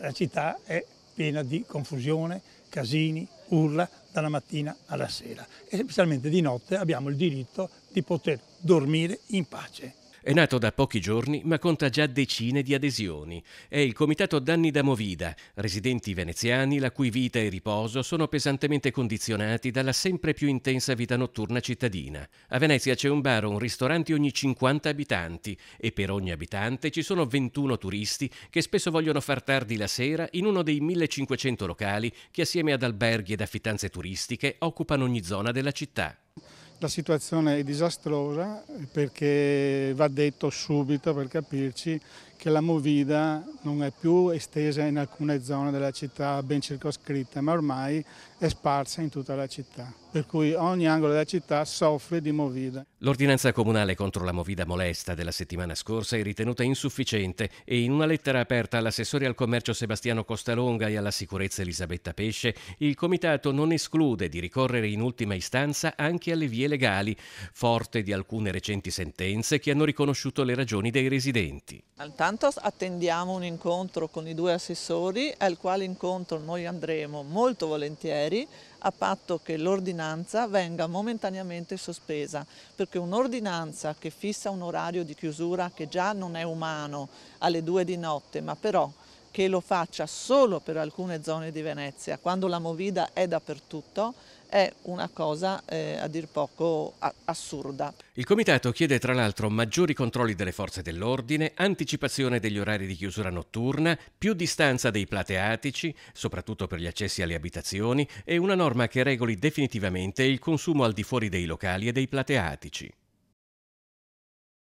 La città è piena di confusione, casini, urla dalla mattina alla sera e specialmente di notte abbiamo il diritto di poter dormire in pace. È nato da pochi giorni ma conta già decine di adesioni. È il Comitato Danni da Movida, residenti veneziani la cui vita e riposo sono pesantemente condizionati dalla sempre più intensa vita notturna cittadina. A Venezia c'è un bar o un ristorante ogni 50 abitanti e per ogni abitante ci sono 21 turisti che spesso vogliono far tardi la sera in uno dei 1500 locali che assieme ad alberghi ed affittanze turistiche occupano ogni zona della città. La situazione è disastrosa perché va detto subito per capirci che la movida non è più estesa in alcune zone della città ben circoscritte, ma ormai è sparsa in tutta la città. Per cui ogni angolo della città soffre di movida. L'ordinanza comunale contro la movida molesta della settimana scorsa è ritenuta insufficiente e in una lettera aperta all'assessore al commercio Sebastiano Costalonga e alla sicurezza Elisabetta Pesce, il comitato non esclude di ricorrere in ultima istanza anche alle vie e legali, forte di alcune recenti sentenze che hanno riconosciuto le ragioni dei residenti. Intanto attendiamo un incontro con i due assessori, al quale incontro noi andremo molto volentieri a patto che l'ordinanza venga momentaneamente sospesa, perché un'ordinanza che fissa un orario di chiusura che già non è umano alle due di notte, ma però che lo faccia solo per alcune zone di Venezia, quando la movida è dappertutto, è una cosa eh, a dir poco assurda. Il comitato chiede tra l'altro maggiori controlli delle forze dell'ordine, anticipazione degli orari di chiusura notturna, più distanza dei plateatici, soprattutto per gli accessi alle abitazioni, e una norma che regoli definitivamente il consumo al di fuori dei locali e dei plateatici.